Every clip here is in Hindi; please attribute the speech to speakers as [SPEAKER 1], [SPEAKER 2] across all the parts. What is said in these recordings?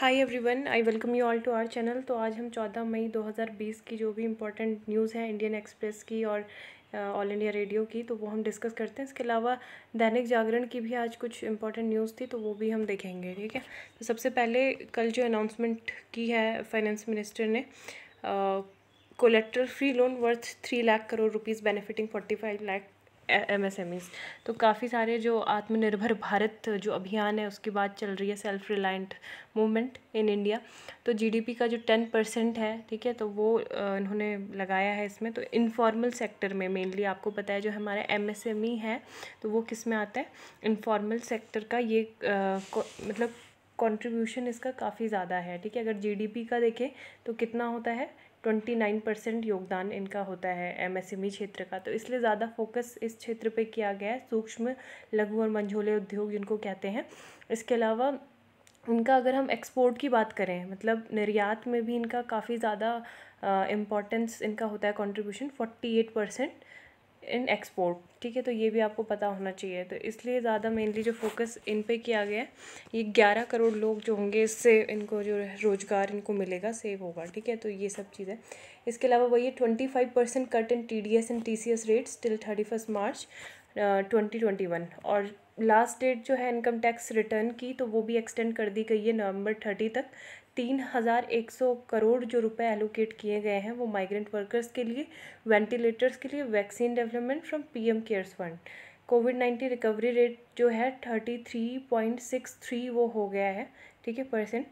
[SPEAKER 1] Hi everyone I welcome you all to our channel तो आज हम 14 मई 2020 की जो भी इम्पोर्टेंट न्यूज़ है इंडियन एक्सप्रेस की और ऑल इंडिया रेडियो की तो वो हम डिस्कस करते हैं इसके अलावा दैनिक जागरण की भी आज कुछ इंपॉर्टेंट न्यूज़ थी तो वो भी हम देखेंगे ठीक है तो सबसे पहले कल जो अनाउंसमेंट की है फाइनेंस मिनिस्टर ने collateral free loan worth three lakh crore rupees benefiting forty five lakh M S M Es तो काफ़ी सारे जो आत्मनिर्भर भारत जो अभियान है उसकी बात चल रही है self reliant movement in India तो जीडीपी का जो टेन परसेंट है ठीक है तो वो इन्होंने लगाया है इसमें तो इनफॉर्मल सेक्टर में मेनली आपको पता है जो हमारा M S M E e है तो वो किस में आता है इनफॉर्मल सेक्टर का ये आ, मतलब कॉन्ट्रीब्यूशन इसका काफ़ी ज़्यादा है ठीक है अगर जी का देखें तो कितना होता है ट्वेंटी नाइन परसेंट योगदान इनका होता है एमएसएमई e क्षेत्र का तो इसलिए ज़्यादा फोकस इस क्षेत्र पे किया गया है सूक्ष्म लघु और मंझोले उद्योग जिनको कहते हैं इसके अलावा इनका अगर हम एक्सपोर्ट की बात करें मतलब निर्यात में भी इनका काफ़ी ज़्यादा इम्पोर्टेंस इनका होता है contribution forty eight percent in export ठीक है तो ये भी आपको पता होना चाहिए तो इसलिए ज़्यादा मेनली जो फोकस इन पे किया गया है ये ग्यारह करोड़ लोग जो होंगे इससे इनको जो रोज़गार इनको मिलेगा सेव होगा ठीक है तो ये सब चीज़ें इसके अलावा वही twenty five percent cut in T D S and T C S rates till thirty first March twenty twenty one और लास्ट डेट जो है इनकम टैक्स रिटर्न की तो वो भी एक्सटेंड कर दी गई है नवंबर थर्टी तक तीन हज़ार एक सौ करोड़ जो रुपए एलोकेट किए गए हैं वो माइग्रेंट वर्कर्स के लिए वेंटिलेटर्स के लिए vaccine development from PM cares fund covid nineteen recovery rate जो है thirty three point six three वो हो गया है ठीक है percent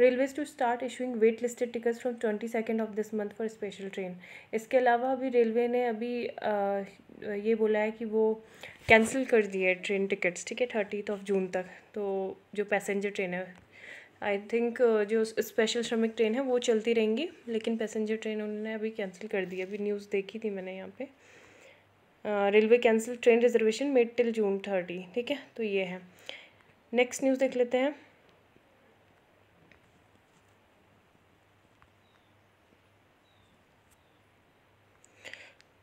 [SPEAKER 1] railways to start issuing wait listed tickets from twenty second of this month for special train इसके अलावा अभी रेलवे ने अभी आ, ये बोला है कि वो कैंसिल कर दिए ट्रेन टिकट्स ठीक है थर्टीथ ऑफ जून तक तो जो पैसेंजर ट्रेन है आई थिंक uh, जो स्पेशल श्रमिक ट्रेन है वो चलती रहेंगी लेकिन पैसेंजर ट्रेन उन्होंने अभी कैंसिल कर दी अभी न्यूज़ देखी थी मैंने यहाँ पे railway cancel train reservation made till June thirty ठीक है तो ये है नेक्स्ट न्यूज़ देख लेते हैं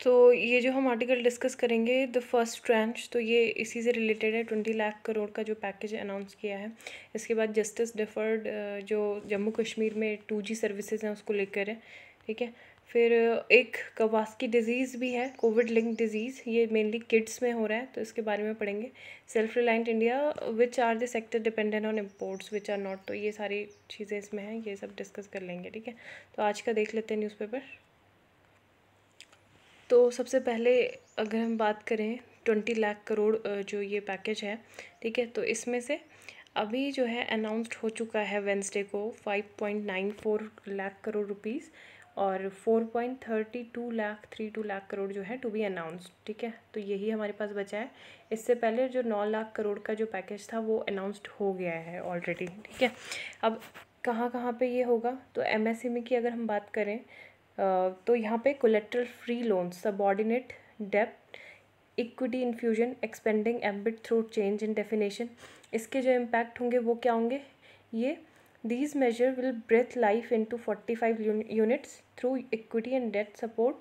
[SPEAKER 1] तो ये जो हम आर्टिकल डिस्कस करेंगे द फर्स्ट ट्रेंच तो ये इसी से रिलेटेड है ट्वेंटी लाख करोड़ का जो पैकेज अनाउंस किया है इसके बाद जस्टिस डिफर्ड जो जम्मू कश्मीर में टू जी सर्विसेज हैं उसको लेकर है ठीक है फिर एक की डिज़ीज़ भी है कोविड लिंक डिज़ीज़ ये मेनली किड्स में हो रहा है तो इसके बारे में पढ़ेंगे self reliant India which are the sector dependent on imports which are not तो ये सारी चीज़ें इसमें हैं ये सब डिस्कस कर लेंगे ठीक है तो आज का देख लेते हैं न्यूज़पेपर तो सबसे पहले अगर हम बात करें ट्वेंटी लाख करोड़ जो ये पैकेज है ठीक है तो इसमें से अभी जो है अनाउंस्ड हो चुका है वेंसडे को five point nine four lakh crore rupees और four point thirty two lakh three two lakh crore जो है टू बी अनाउंस ठीक है तो यही हमारे पास बचा है इससे पहले जो नौ लाख करोड़ का जो पैकेज था वो अनाउंस्ड हो गया है ऑलरेडी ठीक है अब कहाँ कहाँ पे ये होगा तो एमएसएमई की अगर हम बात करें तो यहाँ पे कोलेट्रल फ्री लोन सबॉर्डिनेट डेप्ट equity infusion expanding ambit through change in definition इसके जो इम्पैक्ट होंगे वो क्या होंगे ये these measures will breathe life into forty five units through equity and debt support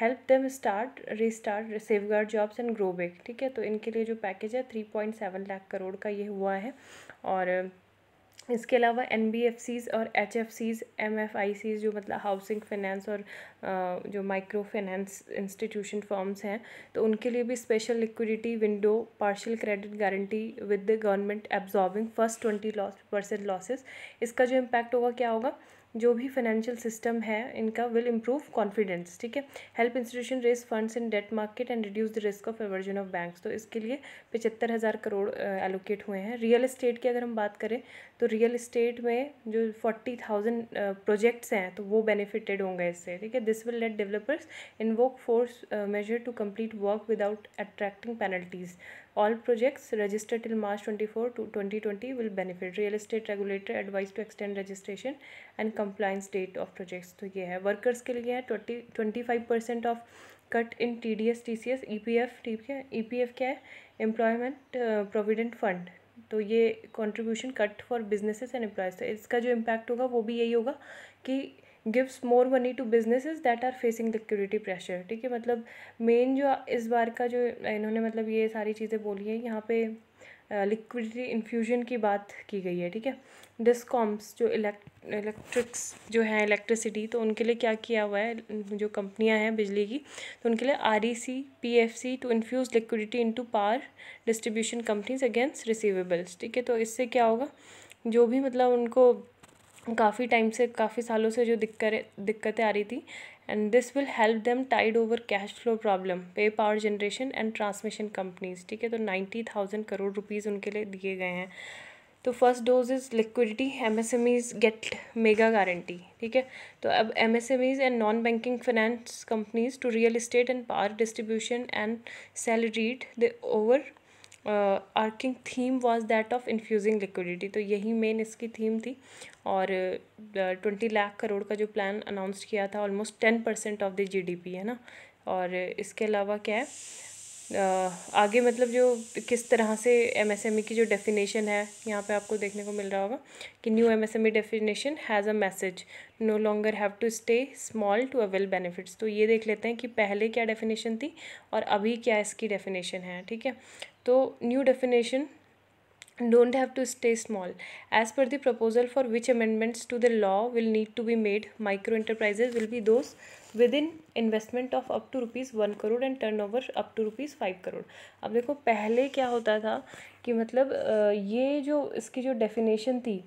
[SPEAKER 1] help them start restart safeguard jobs and grow back ठीक है तो इनके लिए जो पैकेज है three point seven lakh crore का ये हुआ है और इसके अलावा एन बी एफ सीज़ और H F Cs M F I Cs जो मतलब हाउसिंग फाइनेंस और जो माइक्रो फाइनेंस इंस्टीट्यूशन फॉर्म्स हैं तो उनके लिए भी special liquidity window partial credit guarantee with the government absorbing first twenty loss percent losses इसका जो इम्पैक्ट होगा क्या होगा जो भी फाइनेंशियल सिस्टम है इनका विल इम्प्रूव कॉन्फिडेंस ठीक है help institution raise funds in debt market and reduce the risk of aversion of banks तो इसके लिए पचहत्तर हज़ार करोड़ एलोकेट हुए हैं रियल इस्टेट की अगर हम बात करें तो रियल इस्टेट में जो फोर्टी थाउजेंड प्रोजेक्ट्स हैं तो वो बेनिफिटेड होंगे इससे ठीक है this will let developers invoke force majeure to complete work without attracting penalties All projects registered till March 24, 2020 will benefit. Real estate regulator advised to extend registration and compliance date of projects. to ye hai workers ke liye hai 20 25% of cut in tds tcs epf theek hai epf kya hai employment uh, provident fund तो ये contribution cut for businesses and employees तो इसका जो इम्पैक्ट होगा वो भी यही होगा कि gives more money to business that are facing liquidity pressure ठीक है मतलब मेन जो इस बार का जो इन्होंने मतलब ये सारी चीज़ें बोली हैं यहाँ पे लिक्विडिटी इन्फ्यूजन की बात की गई है ठीक है डिस्कॉम्स जो इलेक्ट इलेक्ट्रिक्स जो हैं इलेक्ट्रिसिटी तो उनके लिए क्या किया हुआ है जो कंपनियां हैं बिजली की तो उनके लिए R E C P F C to infuse liquidity into power distribution companies against receivables ठीक है तो इससे क्या होगा जो भी मतलब उनको काफ़ी टाइम से काफ़ी सालों से जो दिक्कतें दिक्कतें आ रही थी and this will help them tide over cash flow problem pay power generation and transmission companies ठीक है तो नाइन्टी थाउजेंड करोड़ रुपीज़ उनके लिए दिए गए हैं तो first dose is liquidity M S M Es get mega guarantee ठीक है तो अब M S M Es and non banking finance companies to real estate and power distribution and sale read the overarching theme was that of infusing liquidity तो यही मेन इसकी थीम थी और ट्वेंटी लाख करोड़ का जो प्लान अनाउंस किया था almost ten percent of the GDP है ना और इसके अलावा क्या है uh, आगे मतलब जो किस तरह से एमएसएमई e की जो डेफिनेशन है यहाँ पे आपको देखने को मिल रहा होगा कि new MSME definition has a message no longer have to stay small to avail benefits तो ये देख लेते हैं कि पहले क्या डेफिनेशन थी और अभी क्या इसकी डेफिनेशन है ठीक है तो new definition don't have to stay small as per the proposal for which amendments to the law will need to be made micro enterprises will be those within investment of up to rupees one crore and turnover up to rupees five crore अब देखो पहले क्या होता था कि मतलब ये जो इसकी जो डेफिनेशन थी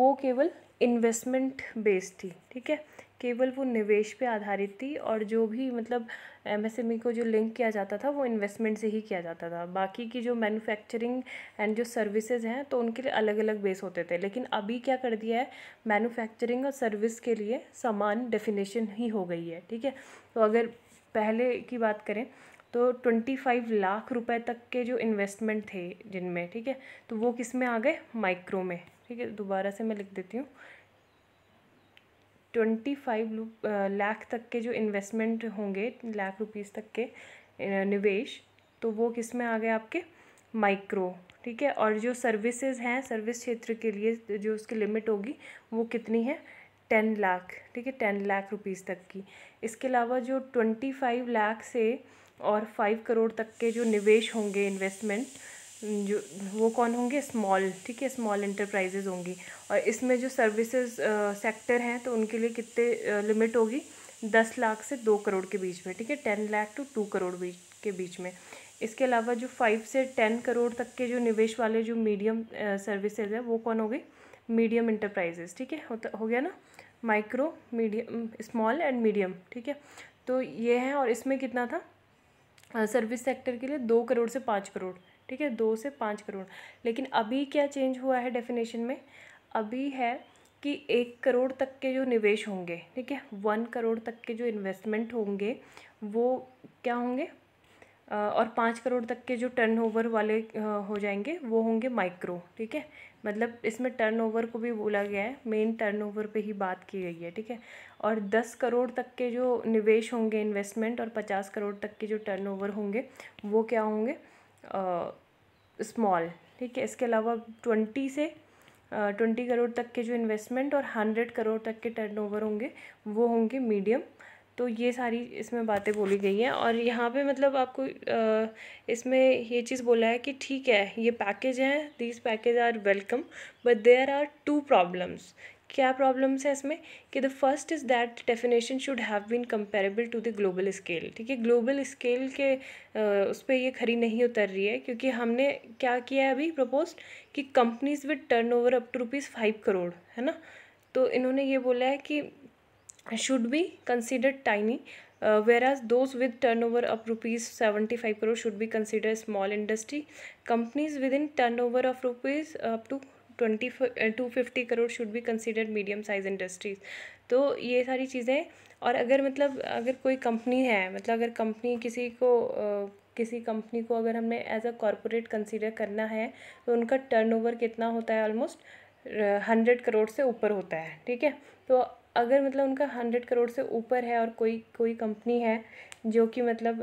[SPEAKER 1] वो केवल इन्वेस्टमेंट बेस्ड थी ठीक है केवल वो निवेश पे आधारित थी और जो भी मतलब एम e को जो लिंक किया जाता था वो इन्वेस्टमेंट से ही किया जाता था बाकी की जो मैन्युफैक्चरिंग एंड जो सर्विसेज हैं तो उनके लिए अलग अलग बेस होते थे लेकिन अभी क्या कर दिया है मैन्युफैक्चरिंग और सर्विस के लिए समान डेफिनेशन ही हो गई है ठीक है तो अगर पहले की बात करें तो ट्वेंटी फाइव लाख रुपए तक के जो इन्वेस्टमेंट थे जिनमें ठीक है तो वो किस में आ गए माइक्रो में ठीक है दोबारा से मैं लिख देती हूँ ट्वेंटी फाइव लाख तक के जो इन्वेस्टमेंट होंगे लाख रुपीस तक के निवेश तो वो किस में आ गए आपके माइक्रो ठीक है और जो सर्विसेज हैं सर्विस क्षेत्र के लिए जो उसकी लिमिट होगी वो कितनी है टेन लाख ठीक है टेन लाख रुपीस तक की इसके अलावा जो ट्वेंटी फाइव लाख से और फाइव करोड़ तक के जो निवेश होंगे इन्वेस्टमेंट जो वो कौन होंगे स्मॉल ठीक है स्मॉल इंटरप्राइजेज़ होंगी और इसमें जो सर्विसेज सेक्टर हैं तो उनके लिए कितने लिमिट होगी दस लाख से दो करोड़ के बीच में ठीक है ten lakh to two crore बीच के बीच में इसके अलावा जो फाइव से टेन करोड़ तक के जो निवेश वाले जो मीडियम सर्विसेज है वो कौन हो गई मीडियम इंटरप्राइजेज ठीक है हो गया ना micro medium small and medium ठीक है तो ये है और इसमें कितना था सर्विस सेक्टर के लिए दो करोड़ से पाँच करोड़ ठीक है दो से पाँच करोड़ लेकिन अभी क्या चेंज हुआ है डेफिनेशन में अभी है कि एक करोड़ तक के जो निवेश होंगे ठीक है वन करोड़ तक के जो इन्वेस्टमेंट होंगे वो क्या होंगे और पाँच करोड़ तक के जो टर्नओवर वाले हो जाएंगे वो होंगे माइक्रो ठीक है मतलब इसमें टर्नओवर को भी बोला गया है मेन टर्नओवर पे ही बात की गई है ठीक है और दस करोड़ तक के जो निवेश होंगे इन्वेस्टमेंट और पचास करोड़ तक के जो टर्नओवर होंगे वो क्या होंगे स्मॉल ठीक है इसके अलावा ट्वेंटी से ट्वेंटी करोड़ तक के जो इन्वेस्टमेंट और हंड्रेड करोड़ तक के टर्नओवर होंगे वो होंगे मीडियम तो ये सारी इसमें बातें बोली गई हैं और यहाँ पे मतलब आपको इसमें ये चीज़ बोला है कि ठीक है ये पैकेज हैं these package are welcome but there are two problems क्या प्रॉब्लम्स है इसमें कि the first is that definition should have been comparable to the global scale ठीक है ग्लोबल स्केल के उस पर ये खरी नहीं उतर रही है क्योंकि हमने क्या किया है अभी प्रपोज कि companies with turnover up to rupees five crore है ना तो इन्होंने ये बोला है कि should be whereas those with turnover those rupees seventy five crore should be consider small industry companies within turnover of rupees up to twenty to fifty crore should be considered medium size industries तो ये सारी चीज़ें और अगर मतलब अगर कोई कंपनी है मतलब अगर कंपनी किसी को किसी कंपनी को अगर हमने एज अ कॉरपोरेट कंसिडर करना है तो उनका टर्नओवर कितना होता है ऑलमोस्ट हंड्रेड करोड़ से ऊपर होता है ठीक है तो अगर मतलब उनका हंड्रेड करोड़ से ऊपर है और कोई कोई कंपनी है जो कि मतलब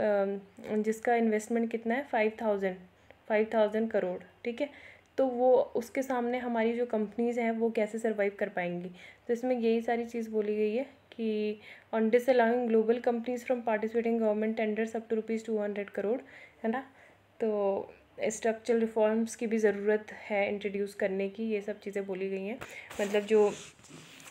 [SPEAKER 1] जिसका इन्वेस्टमेंट कितना है five thousand five thousand crore ठीक है तो वो उसके सामने हमारी जो कंपनीज़ हैं वो कैसे सर्वाइव कर पाएंगी तो इसमें यही सारी चीज़ बोली गई है कि on disallowing global companies from participating government tenders up to rupees two hundred crore है ना तो स्ट्रक्चरल रिफॉर्म्स की भी ज़रूरत है इंट्रोड्यूस करने की ये सब चीज़ें बोली गई हैं मतलब जो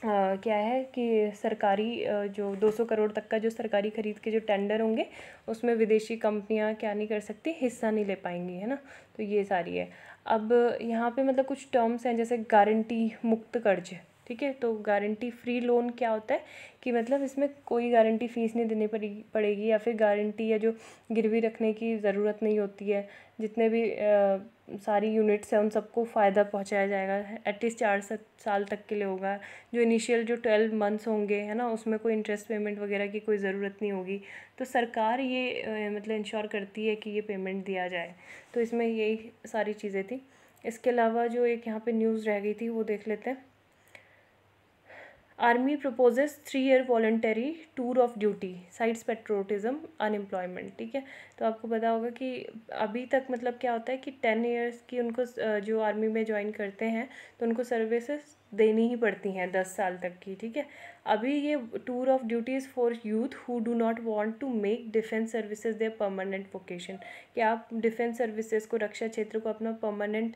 [SPEAKER 1] आ, क्या है कि सरकारी जो जो 200 करोड़ तक का जो सरकारी ख़रीद के जो टेंडर होंगे उसमें विदेशी कंपनियां क्या नहीं कर सकती हिस्सा नहीं ले पाएंगी है ना तो ये सारी है अब यहाँ पे मतलब कुछ टर्म्स हैं जैसे गारंटी मुक्त कर्ज ठीक है तो गारंटी फ्री लोन क्या होता है कि मतलब इसमें कोई गारंटी फ़ीस नहीं देनी पड़ेगी पड़ेगी या फिर गारंटी या जो गिरवी रखने की ज़रूरत नहीं होती है जितने भी आ, सारी यूनिट्स हैं उन सबको फ़ायदा पहुंचाया जाएगा एटलीस्ट चार साल तक के लिए होगा जो इनिशियल जो ट्वेल्व मंथ्स होंगे है ना उसमें कोई इंटरेस्ट पेमेंट वगैरह की कोई ज़रूरत नहीं होगी तो सरकार ये मतलब इंश्योर करती है कि ये पेमेंट दिया जाए तो इसमें यही सारी चीज़ें थी इसके अलावा जो एक यहाँ पे न्यूज़ रह गई थी वो देख लेते हैं army proposes three year voluntary tour of duty cites patriotism unemployment ठीक है तो आपको पता होगा कि अभी तक मतलब क्या होता है कि टेन ईयर्स की उनको जो आर्मी में ज्वाइन करते हैं तो उनको सर्विसेज देनी ही पड़ती हैं दस साल तक की ठीक है अभी ये tour of duties for youth who do not want to make defence services their permanent vocation कि आप डिफेंस सर्विसेज को रक्षा क्षेत्र को अपना परमानेंट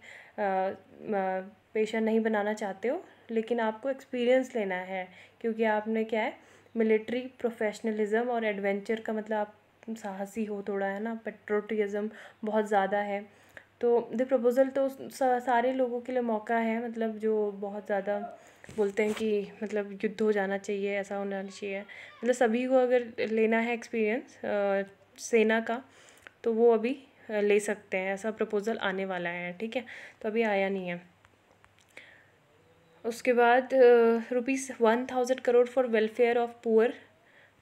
[SPEAKER 1] पेशा नहीं बनाना चाहते हो लेकिन आपको एक्सपीरियंस लेना है क्योंकि आपने क्या है मिलिट्री प्रोफेशनलिज्म और एडवेंचर का मतलब आप साहसी हो थोड़ा है ना पेट्रोटिज़म बहुत ज़्यादा है तो द प्रपोज़ल तो सारे लोगों के लिए मौका है मतलब जो बहुत ज़्यादा बोलते हैं कि मतलब युद्ध हो जाना चाहिए ऐसा होना चाहिए मतलब सभी को अगर लेना है एक्सपीरियंस सेना का तो वो अभी ले सकते हैं ऐसा प्रपोज़ल आने वाला है ठीक है तो अभी आया नहीं है उसके बाद rupees one thousand crore for welfare of poor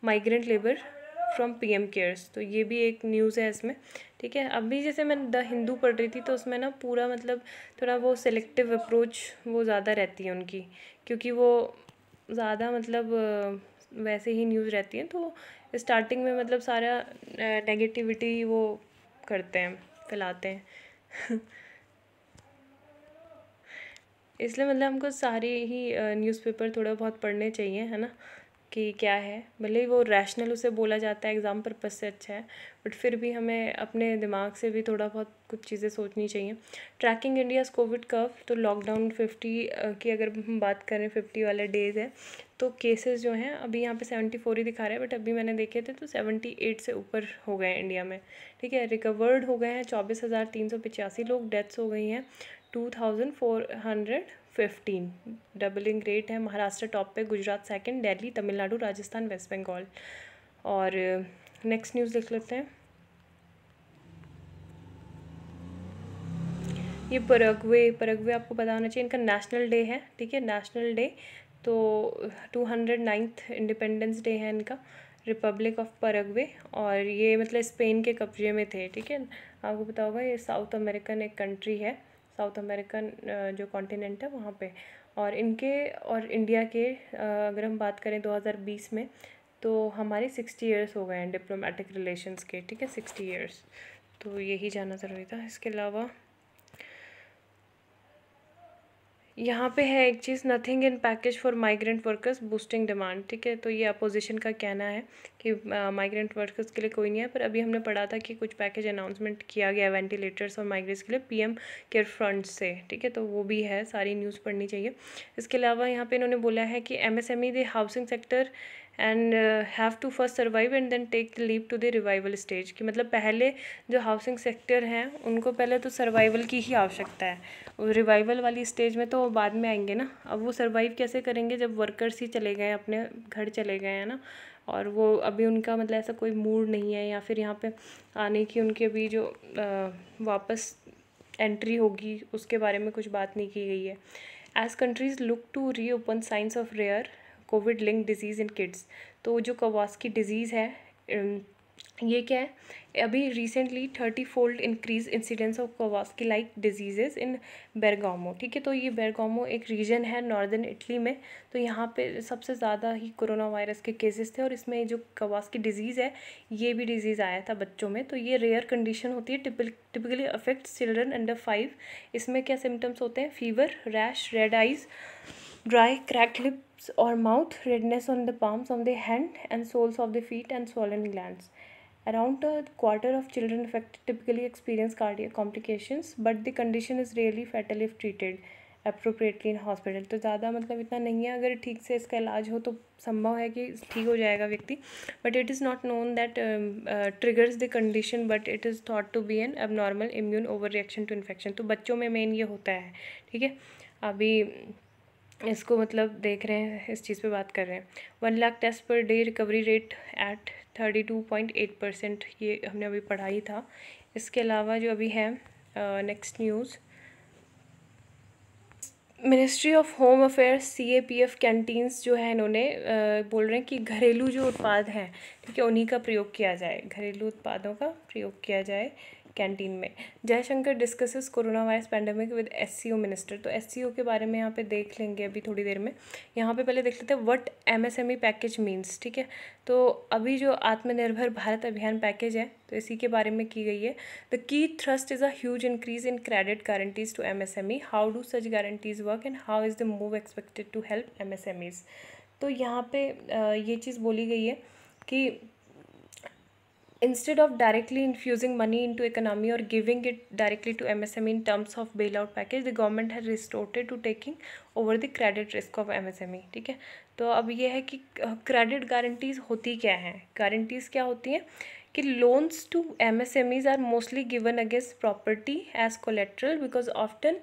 [SPEAKER 1] migrant labour from P M cares तो ये भी एक न्यूज़ है इसमें ठीक है अभी जैसे मैं द हिंदू पढ़ रही थी तो उसमें ना पूरा मतलब थोड़ा वो सेलेक्टिव अप्रोच वो ज़्यादा रहती है उनकी क्योंकि वो ज़्यादा मतलब वैसे ही न्यूज़ रहती है तो स्टार्टिंग में मतलब सारा नेगेटिविटी वो करते हैं फैलाते हैं इसलिए मतलब हमको सारे ही न्यूज़पेपर थोड़ा बहुत पढ़ने चाहिए है ना कि क्या है भले ही वो रैशनल उसे बोला जाता है एग्ज़ाम पर्पज़ से अच्छा है बट फिर भी हमें अपने दिमाग से भी थोड़ा बहुत कुछ चीज़ें सोचनी चाहिए ट्रैकिंग इंडिया कोविड कर्व तो लॉकडाउन फिफ्टी की अगर हम बात करें फिफ्टी वाले डेज़ है तो केसेस जो हैं अभी यहाँ पे सेवेंटी फोर ही दिखा रहे हैं बट अभी मैंने देखे थे तो सेवेंटी एट से ऊपर हो गए हैं इंडिया में ठीक है रिकवर्ड हो गए हैं चौबीस हज़ार तीन सौ पचासी लोग डेथ्स हो गई हैं two thousand four hundred fifteen doubling rate है महाराष्ट्र टॉप पे गुजरात सेकंड दिल्ली तमिलनाडु राजस्थान वेस्ट बंगाल और नेक्स्ट uh, न्यूज़ देख लेते हैं ये परगवे परगवे आपको पता होना चाहिए इनका नेशनल डे है ठीक है नेशनल डे तो two hundred ninth independence day है इनका रिपब्लिक ऑफ परगवे और ये मतलब स्पेन के कब्जे में थे ठीक है आपको पता होगा ये साउथ अमेरिकन एक कंट्री है साउथ अमेरिकन जो कॉन्टिनेंट है वहाँ पे और इनके और इंडिया के अगर हम बात करें 2020 में तो हमारे सिक्सटी ईयर्स हो गए हैं डिप्लोमेटिक रिलेशंस के ठीक है सिक्सटी ईयर्स तो यही जाना ज़रूरी था इसके अलावा यहाँ पे है एक चीज़ nothing in package for migrant workers boosting demand ठीक है तो ये अपोजिशन का कहना है कि माइग्रेंट वर्कर्स के लिए कोई नहीं है पर अभी हमने पढ़ा था कि कुछ पैकेज अनाउंसमेंट किया गया वेंटिलेटर्स और माइग्रेंट्स के लिए पीएम केयर फ्रंट से ठीक है तो वो भी है सारी न्यूज़ पढ़नी चाहिए इसके अलावा यहाँ पर इन्होंने बोला है कि M S M E the housing sector and have to first survive and then take the leap to the revival stage कि मतलब पहले जो हाउसिंग सेक्टर हैं उनको पहले तो सर्वाइवल की ही आवश्यकता है रिवाइवल वाली स्टेज में तो बाद में आएंगे ना अब वो सर्वाइव कैसे करेंगे जब वर्कर्स ही चले गए अपने घर चले गए हैं ना और वो अभी उनका मतलब ऐसा कोई मूड नहीं है या फिर यहाँ पे आने की उनके अभी जो आ, वापस एंट्री होगी उसके बारे में कुछ बात नहीं की गई है as countries look to reopen signs of rare covid link disease in kids तो जो की डिजीज़ है ये क्या है अभी recently thirty fold increase incidence of Kawasaki like diseases in Bergamo ठीक है तो ये बेरगामो एक रीजन है नॉर्दर्न इटली में तो यहाँ पे सबसे ज़्यादा ही कोरोना वायरस के केसेस थे और इसमें जो कोवास्की डिजीज़ है ये भी डिजीज़ आया था बच्चों में तो ये रेयर कंडीशन होती है typically affect children under five इसमें क्या सिम्टम्स होते हैं fever rash red eyes dry crack lips और mouth redness on the palms on the hand and soles of the feet and swollen glands around quarter of children effect typically experience cardiac complications but the condition is really fatal if treated appropriately in hospital तो ज़्यादा मतलब इतना नहीं है अगर ठीक से इसका इलाज हो तो संभव है कि ठीक हो जाएगा व्यक्ति but it is not known that triggers the condition but it is thought to be an abnormal immune overreaction to infection तो बच्चों में मेन ये होता है ठीक है अभी इसको मतलब देख रहे हैं इस चीज़ पे बात कर रहे हैं one lakh test per day recovery rate at thirty two point eight percent ये हमने अभी पढ़ा ही था इसके अलावा जो अभी है next news ministry of home affairs C A P F canteens जो है इन्होंने बोल रहे हैं कि घरेलू जो उत्पाद हैं ठीक है उन्हीं का प्रयोग किया जाए घरेलू उत्पादों का प्रयोग किया जाए कैंटीन में Jaishankar discusses corona virus pandemic with S minister तो एस के बारे में यहाँ पे देख लेंगे अभी थोड़ी देर में यहाँ पे पहले देख लेते हैं वट एमएसएमई पैकेज मीन्स ठीक है तो अभी जो आत्मनिर्भर भारत अभियान पैकेज है तो इसी के बारे में की गई है द की thrust is a huge increase in credit guarantees to M how do such guarantees work and how is the move expected to help M तो यहाँ पर ये चीज़ बोली गई है कि instead of directly infusing money into economy or giving it directly to msme in terms of bailout package the government has resorted to taking over the credit risk of msme ठीक है तो अब ये है कि credit guarantees होती क्या हैं guarantees क्या होती हैं कि loans to M S M Es are mostly given against property as collateral because often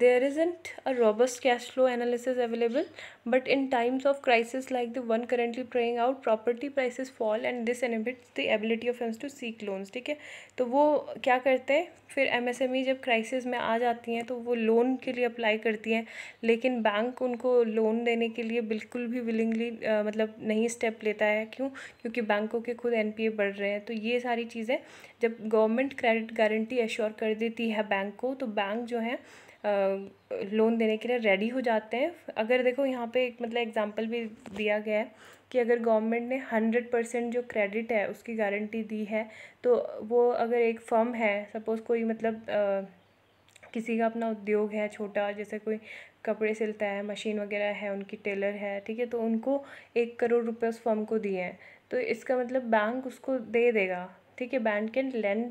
[SPEAKER 1] there isn't a robust cash flow analysis available but in times of crisis like the one currently playing out property prices fall and this inhibits the ability of firms to seek loans ठीक है तो वो क्या करते हैं फिर एमएसएमई जब क्राइसिस में आ जाती हैं तो वो लोन के लिए अप्लाई करती हैं लेकिन बैंक उनको लोन देने के लिए बिल्कुल भी विलिंगली मतलब नहीं स्टेप लेता है क्यों क्योंकि बैंकों के खुद एनपीए बढ़ रहे हैं तो ये सारी चीज़ें जब गवर्नमेंट क्रेडिट गारंटी एश्योर कर देती है बैंक को तो बैंक जो है लोन देने के लिए रेडी हो जाते हैं अगर देखो यहाँ पे एक मतलब एग्जांपल भी दिया गया है कि अगर गवर्नमेंट ने हंड्रेड परसेंट जो क्रेडिट है उसकी गारंटी दी है तो वो अगर एक फर्म है सपोज़ कोई मतलब आ, किसी का अपना उद्योग है छोटा जैसे कोई कपड़े सिलता है मशीन वगैरह है उनकी टेलर है ठीक है तो उनको एक करोड़ रुपये उस फर्म को दिए हैं तो इसका मतलब बैंक उसको दे देगा ठीक है bank can lend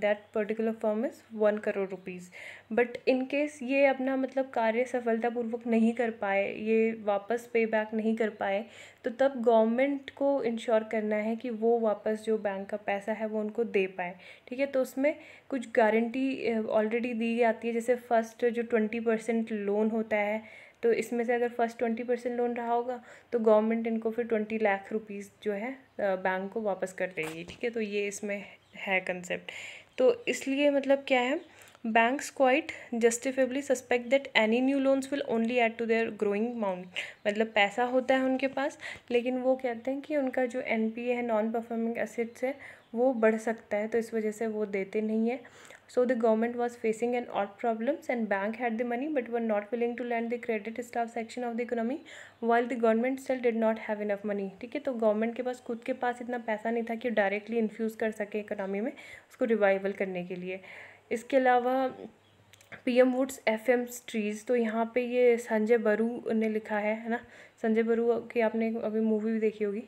[SPEAKER 1] that particular firm is one crore rupees but in case ये अपना मतलब कार्य सफलतापूर्वक नहीं कर पाए ये वापस पे बैक नहीं कर पाए तो तब गवर्नमेंट को इंश्योर करना है कि वो वापस जो बैंक का पैसा है वो उनको दे पाए ठीक है तो उसमें कुछ गारंटी ऑलरेडी uh, दी जाती है जैसे फर्स्ट जो ट्वेंटी परसेंट लोन होता है तो इसमें से अगर फर्स्ट ट्वेंटी परसेंट लोन रहा होगा तो गवर्नमेंट इनको फिर ट्वेंटी लाख रुपीज़ जो है बैंक को वापस कर देगी ठीक है तो ये इसमें है कंसेप्ट तो इसलिए मतलब क्या है banks quite justifiably suspect that any new loans will only add to their growing amount मतलब पैसा होता है उनके पास लेकिन वो कहते हैं कि उनका जो एन है नॉन परफॉर्मिंग एसेट्स है वो बढ़ सकता है तो इस वजह से वो देते नहीं है So the government was facing an odd problems and bank had the money but were not willing to lend the credit staff section of the economy while the government still did not have enough money ठीक है तो government के पास खुद के पास इतना पैसा नहीं था कि directly infuse कर सके economy में उसको revival करने के लिए इसके अलावा P M woods F M स्ट्रीज तो यहाँ पे ये संजय बरू ने लिखा है है ना संजय बरू की आपने अभी मूवी भी देखी होगी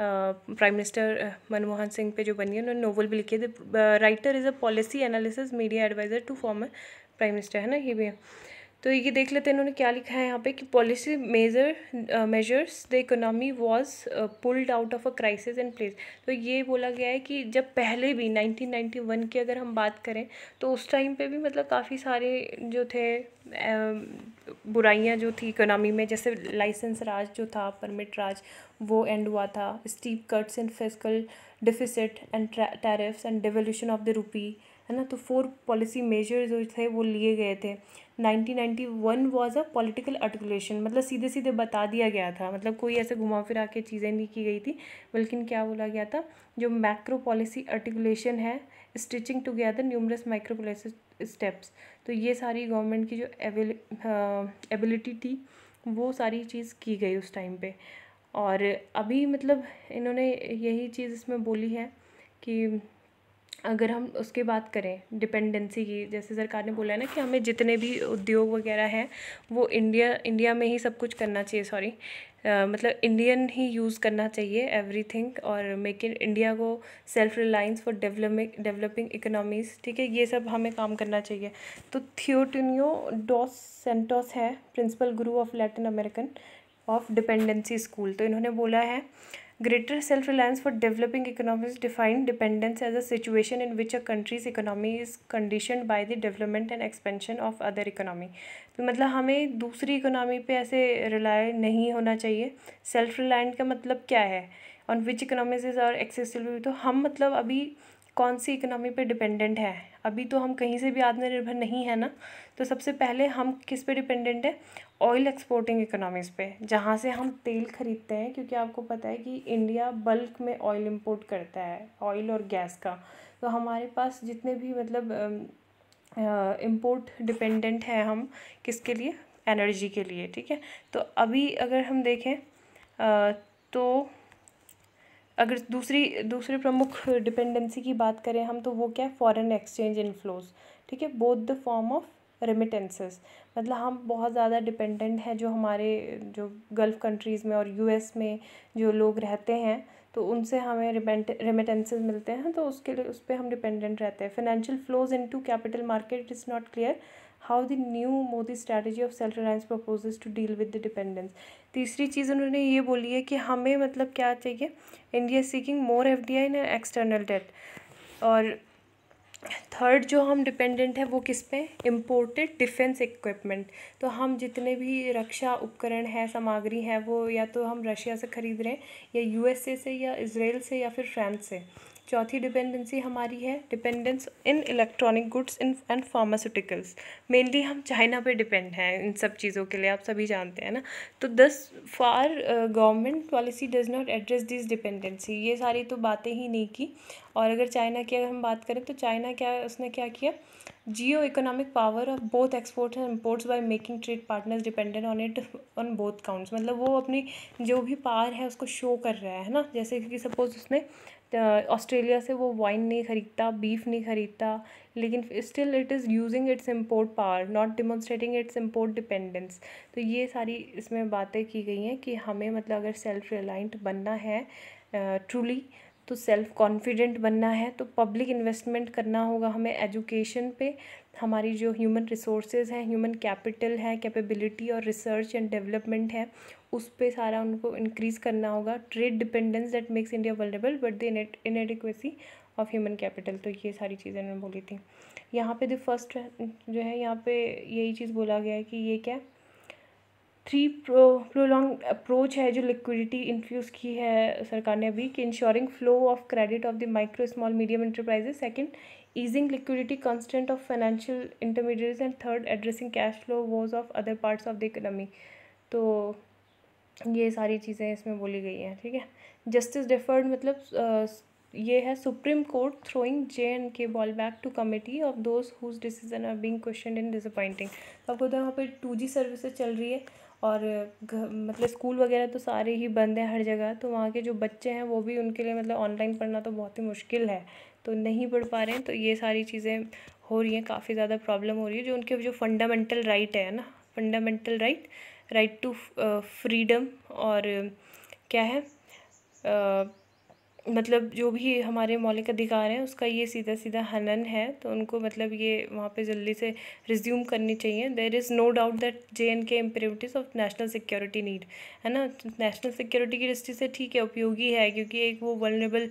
[SPEAKER 1] प्राइम मिनिस्टर मनमोहन सिंह पे जो बनी है उन्होंने नोवल भी लिखी है writer is a policy analysis media adviser to former prime minister है ना ये भी है तो ये देख लेते हैं इन्होंने क्या लिखा है यहाँ पे कि policy major measures the economy was pulled out of a crisis and place तो ये बोला गया है कि जब पहले भी 1991 की अगर हम बात करें तो उस टाइम पे भी मतलब काफ़ी सारे जो थे um, बुराइयाँ जो थी इकोनॉमी में जैसे लाइसेंस राज जो था परमिट राज वो एंड हुआ था steep cuts in physical deficit and tariffs and devolution of the rupee है ना तो फोर पॉलिसी मेजर्स जो थे वो लिए गए थे 1991 वाज अ पॉलिटिकल आर्टिकुलेशन मतलब सीधे सीधे बता दिया गया था मतलब कोई ऐसे घुमा फिरा के चीज़ें नहीं की गई थी बल्कि क्या बोला गया था जो मैक्रो पॉलिसी आर्टिकुलेशन है stitching together numerous micro policy steps तो ये सारी गवर्नमेंट की जो एबिलिटी हाँ, थी वो सारी चीज़ की गई उस टाइम पे और अभी मतलब इन्होंने यही चीज़ इसमें बोली है कि अगर हम उसकी बात करें डिपेंडेंसी की जैसे सरकार ने बोला है ना कि हमें जितने भी उद्योग वगैरह हैं वो इंडिया इंडिया में ही सब कुछ करना चाहिए सॉरी uh, मतलब इंडियन ही यूज़ करना चाहिए एवरीथिंग और मेक इन इंडिया को self reliance for developing developing economies ठीक है ये सब हमें काम करना चाहिए तो थियोटिनियो डॉस सेंटोस है principal guru of Latin American of dependency school तो इन्होंने बोला है Greater self reliance for developing economies define dependence as a situation in which a country's economy is conditioned by the development and expansion of other economy. तो मतलब हमें दूसरी इकोनॉमी पे ऐसे रिलाय नहीं होना चाहिए सेल्फ रिलायंट का मतलब क्या है ऑन विच इकोनॉमीज इज़ और एक्सेसिबल तो हम मतलब अभी कौन सी इकनॉमी पे डिपेंडेंट है अभी तो हम कहीं से भी आत्मनिर्भर नहीं है ना तो सबसे पहले हम किस पे डिपेंडेंट है ऑयल एक्सपोर्टिंग इकोनॉमीज़ पे जहाँ से हम तेल ख़रीदते हैं क्योंकि आपको पता है कि इंडिया बल्क में ऑयल इंपोर्ट करता है ऑयल और गैस का तो हमारे पास जितने भी मतलब इम्पोर्ट डिपेंडेंट है हम किसके लिए एनर्जी के लिए ठीक है तो अभी अगर हम देखें आ, तो अगर दूसरी दूसरी प्रमुख डिपेंडेंसी की बात करें हम तो वो क्या है फॉरेन एक्सचेंज इनफ्लोज ठीक है both the form of remittances मतलब हम बहुत ज़्यादा डिपेंडेंट हैं जो हमारे जो गल्फ़ कंट्रीज़ में और यूएस में जो लोग रहते हैं तो उनसे हमें रेमिटेंसेज मिलते हैं तो उसके लिए उस पर हम डिपेंडेंट रहते हैं financial flows into capital market is not clear how the new Modi strategy of self reliance proposes to deal with the dependence तीसरी चीज़ उन्होंने ये बोली है कि हमें मतलब क्या चाहिए India seeking more F D I in external debt और थर्ड जो हम डिपेंडेंट है वो किस पे इम्पोर्टेड डिफेंस इक्विपमेंट तो हम जितने भी रक्षा उपकरण हैं सामग्री हैं वो या तो हम रशिया से ख़रीद रहे हैं या यूएसए से या इसराइल से या फिर फ्रांस से चौथी डिपेंडेंसी हमारी है dependence in electronic goods in and pharmaceuticals mainly हम चाइना पे डिपेंड हैं इन सब चीज़ों के लिए आप सभी जानते हैं ना तो thus far government policy does not address this dependency ये सारी तो बातें ही नहीं की और अगर चाइना की अगर हम बात करें तो चाइना क्या उसने क्या किया geo economic power of both exports and imports by making trade partners dependent on it on both counts मतलब वो अपनी जो भी पावर है उसको शो कर रहा है ना जैसे कि सपोज उसने ऑस्ट्रेलिया uh, से वो वाइन नहीं ख़रीदता बीफ नहीं ख़रीदता लेकिन still it is using its import power not demonstrating its import dependence तो ये सारी इसमें बातें की गई हैं कि हमें मतलब अगर सेल्फ रिलाइंट बनना है ट्रूली uh, तो सेल्फ़ कॉन्फिडेंट बनना है तो पब्लिक इन्वेस्टमेंट करना होगा हमें एजुकेशन पे हमारी जो ह्यूमन रिसोर्सेज हैं ह्यूमन कैपिटल है कैपेबिलिटी और रिसर्च एंड डेवलपमेंट है उस पर सारा उनको इंक्रीज़ करना होगा trade dependence that makes India vulnerable but the inadequacy of human capital तो ये सारी चीज़ें उन्होंने बोली थी यहाँ पे द फर्स्ट जो है यहाँ पे यही चीज़ बोला गया है कि ये क्या थ्री प्रो प्रोलॉन्ग अप्रोच है जो लिक्विडिटी इन्फ्यूज़ की है सरकार ने अभी कि ensuring flow of credit of the micro small medium enterprises second easing liquidity constraints of financial intermediates and third addressing cash flow woes of other parts of the economy तो ये सारी चीज़ें इसमें बोली गई हैं ठीक है जस्टिस डिफर्ड मतलब ये है Supreme Court throwing J and K ball back to committee of those whose decision are being question in disappointing आपको तो यहाँ पे टू जी सर्विसेज चल रही है और मतलब स्कूल वगैरह तो सारे ही बंद हैं हर जगह तो वहाँ के जो बच्चे हैं वो भी उनके लिए मतलब ऑनलाइन पढ़ना तो बहुत ही मुश्किल है तो नहीं पढ़ पा रहे हैं तो ये सारी चीज़ें हो रही हैं काफ़ी ज़्यादा प्रॉब्लम हो रही है जो उनके जो फंडामेंटल राइट है ना fundamental right right to freedom और क्या है मतलब जो भी हमारे मौलिक अधिकार हैं उसका ये सीधा सीधा हनन है तो उनको मतलब ये वहाँ पे जल्दी से रिज्यूम करनी चाहिए there is no doubt that J and K imperatives of national security need है ना नेशनल सिक्योरिटी की दृष्टि से ठीक है उपयोगी है क्योंकि एक वो वर्नेबल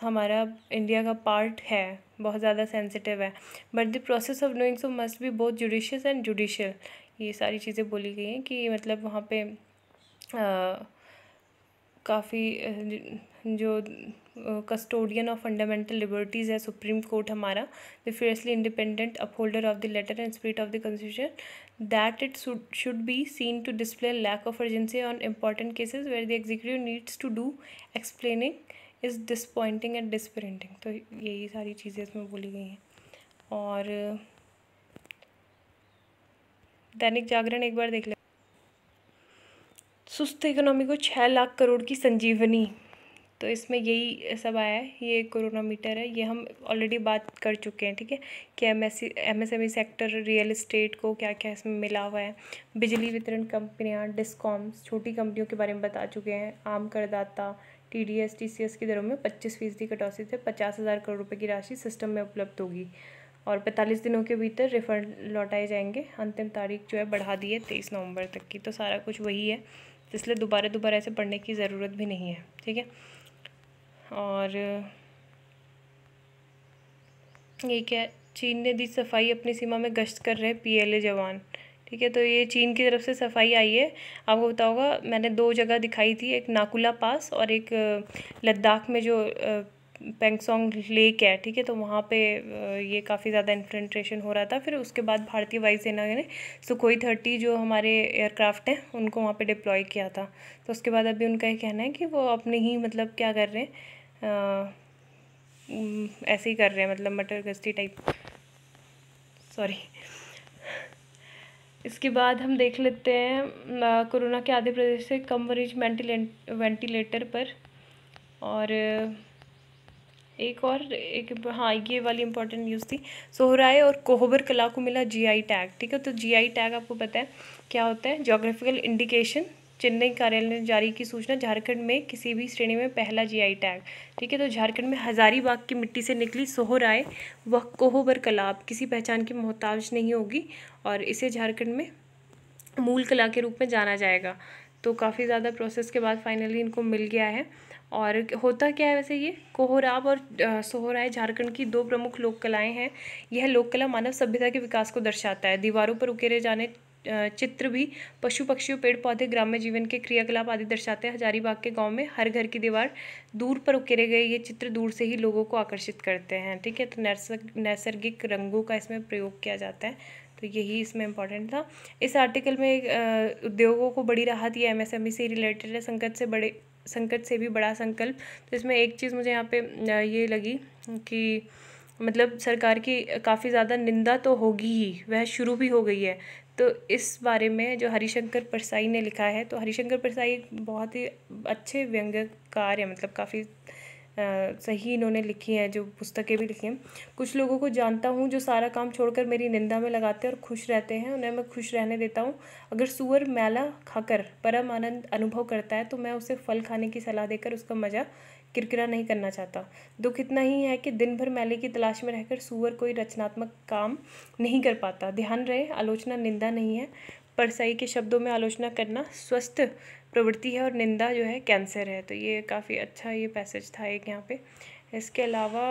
[SPEAKER 1] हमारा इंडिया का पार्ट है बहुत ज़्यादा सेंसिटिव है but the process of doing so must be बहुत जुडिशियस एंड जुडिशल ये सारी चीज़ें बोली गई हैं कि मतलब वहाँ पर काफ़ी जो कस्टोडियन ऑफ फंडामेंटल लिबर्टीज़ है सुप्रीम कोर्ट हमारा the fearlessly independent upholder of the letter and spirit of the constitution that it should be seen to display lack of urgency on important cases where the executive needs to do explaining is disappointing and dispiriting तो यही सारी चीज़ें इसमें बोली गई हैं और दैनिक जागरण एक बार देख ले सुस्त इकोनॉमी को छः लाख करोड़ की संजीवनी तो इसमें यही सब आया है ये कोरोना मीटर है ये हम ऑलरेडी बात कर चुके हैं ठीक है कि M S sector real estate को क्या क्या इसमें मिला हुआ है बिजली वितरण कंपनियाँ डिस्कॉम्स छोटी कंपनियों के बारे में बता चुके हैं आम करदाता T D S T C S की दरों में पच्चीस फीसदी कटौती से पचास हज़ार करोड़ रुपये की राशि सिस्टम में उपलब्ध होगी और पैंतालीस दिनों के भीतर रिफंड लौटाए जाएंगे अंतिम तारीख जो है बढ़ा दी है तेईस नवंबर तक की तो सारा कुछ वही है इसलिए दोबारा दोबारा ऐसे पढ़ने की ज़रूरत भी नहीं है ठीक है और ये क्या चीन ने दी सफाई अपनी सीमा में गश्त कर रहे पीएलए जवान ठीक है तो ये चीन की तरफ से सफाई आई है आपको बताओगा मैंने दो जगह दिखाई थी एक नाकुला पास और एक लद्दाख में जो पेंगसोंग लेक है ठीक है तो वहाँ पे ये काफ़ी ज़्यादा इन्फ्रेंट्रेशन हो रहा था फिर उसके बाद भारतीय वायुसेना ने सुखोई थर्टी जो हमारे एयरक्राफ्ट हैं उनको वहाँ पे डिप्लॉय किया था तो उसके बाद अभी उनका ये कहना है कि वो अपने ही मतलब क्या कर रहे हैं ऐसे ही कर रहे हैं मतलब मटर गस्ती टाइप सॉरी इसके बाद हम देख लेते हैं कोरोना के आधे प्रदेश से कम मरीज वेंटिलेटर पर और एक और एक हाँ ये वाली इंपॉर्टेंट न्यूज़ थी सोहराय और कोहबर कला को मिला जीआई टैग ठीक है तो जीआई टैग आपको पता है क्या होता है जोग्राफिकल इंडिकेशन चेन्नई कार्यालय ने जारी की सूचना झारखंड में किसी भी श्रेणी में पहला जीआई टैग ठीक है तो झारखंड में हजारीबाग की मिट्टी से निकली सोहराय वह कोहोबर कलाब किसी पहचान की मोहताज नहीं होगी और इसे झारखंड में मूल कला के रूप में जाना जाएगा तो काफ़ी ज़्यादा प्रोसेस के बाद फाइनली इनको मिल गया है और होता क्या है वैसे ये कोहराब और सोहराय झारखंड की दो प्रमुख लोक कलाएँ हैं यह लोक कला मानव सभ्यता के विकास को दर्शाता है दीवारों पर उकेरे जाने चित्र भी पशु पक्षियों पेड़ पौधे ग्राम्य जीवन के क्रियाकलाप आदि दर्शाते हैं हजारीबाग के गांव में हर घर की दीवार दूर पर उकेरे गए ये चित्र दूर से ही लोगों को आकर्षित करते हैं ठीक है तो नैसर्गिक रंगों का इसमें प्रयोग किया जाता है तो यही इसमें इम्पॉर्टेंट था इस आर्टिकल में उद्योगों को बड़ी राहत या एमएसएमई e से रिलेटेड है संकट से बड़े संकट से भी बड़ा संकल्प तो इसमें एक चीज़ मुझे यहाँ पे ये लगी कि मतलब सरकार की काफ़ी ज़्यादा निंदा तो होगी ही वह शुरू भी हो गई है तो इस बारे में जो हरिशंकर परसाई ने लिखा है तो हरिशंकर परसाई बहुत ही अच्छे व्यंग्यकार हैं मतलब काफ़ी सही इन्होंने लिखी हैं जो पुस्तकें भी लिखी हैं कुछ लोगों को जानता हूँ जो सारा काम छोड़कर मेरी निंदा में लगाते हैं और खुश रहते हैं उन्हें मैं खुश रहने देता हूँ अगर सुअर मैला खाकर परम आनंद अनुभव करता है तो मैं उसे फल खाने की सलाह देकर उसका मज़ा किरकिरा नहीं करना चाहता दुख इतना ही है कि दिन भर मैले की तलाश में रहकर सुअर कोई रचनात्मक काम नहीं कर पाता ध्यान रहे आलोचना निंदा नहीं है परसाई के शब्दों में आलोचना करना स्वस्थ प्रवृत्ति है और निंदा जो है कैंसर है तो ये काफ़ी अच्छा ये पैसेज था एक यहाँ पे इसके अलावा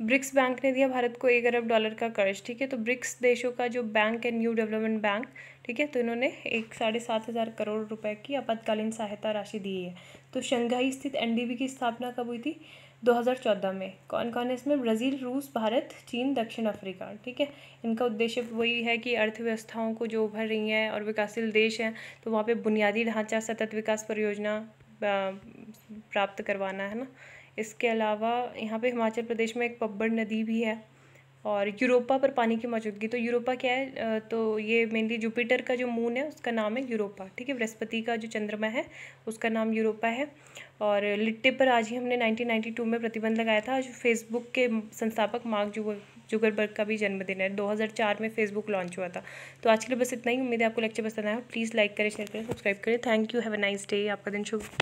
[SPEAKER 1] ब्रिक्स बैंक ने दिया भारत को एक अरब डॉलर का कर्ज ठीक है तो ब्रिक्स देशों का जो बैंक है न्यू डेवलपमेंट बैंक ठीक है तो इन्होंने एक साढ़े सात हज़ार करोड़ रुपए की आपातकालीन सहायता राशि दी है तो शंघाई स्थित एनडीबी की स्थापना कब हुई थी 2014 में कौन कौन है इसमें ब्राज़ील रूस भारत चीन दक्षिण अफ्रीका ठीक है इनका उद्देश्य वही है कि अर्थव्यवस्थाओं को जो उभर रही हैं और विकासशील देश हैं तो वहाँ पे बुनियादी ढांचा सतत विकास परियोजना प्राप्त करवाना है ना इसके अलावा यहाँ पे हिमाचल प्रदेश में एक पब्बड़ नदी भी है और यूरोपा पर पानी की मौजूदगी तो यूरोपा क्या है तो ये मेनली जुपिटर का जो मून है उसका नाम है यूरोपा ठीक है बृहस्पति का जो चंद्रमा है उसका नाम यूरोपा है और लिट्टे पर आज ही हमने 1992 में प्रतिबंध लगाया था आज फेसबुक के संस्थापक मार्क जुगरबर्ग का भी जन्मदिन है 2004 में फेसबुक लॉन्च हुआ था तो आज के लिए बस इतना ही उम्मीद है आपको लेक्चर पसंद आया प्लीज़ लाइक करें शेयर करें सब्सक्राइब करें thank you have a nice day आपका दिन शुभ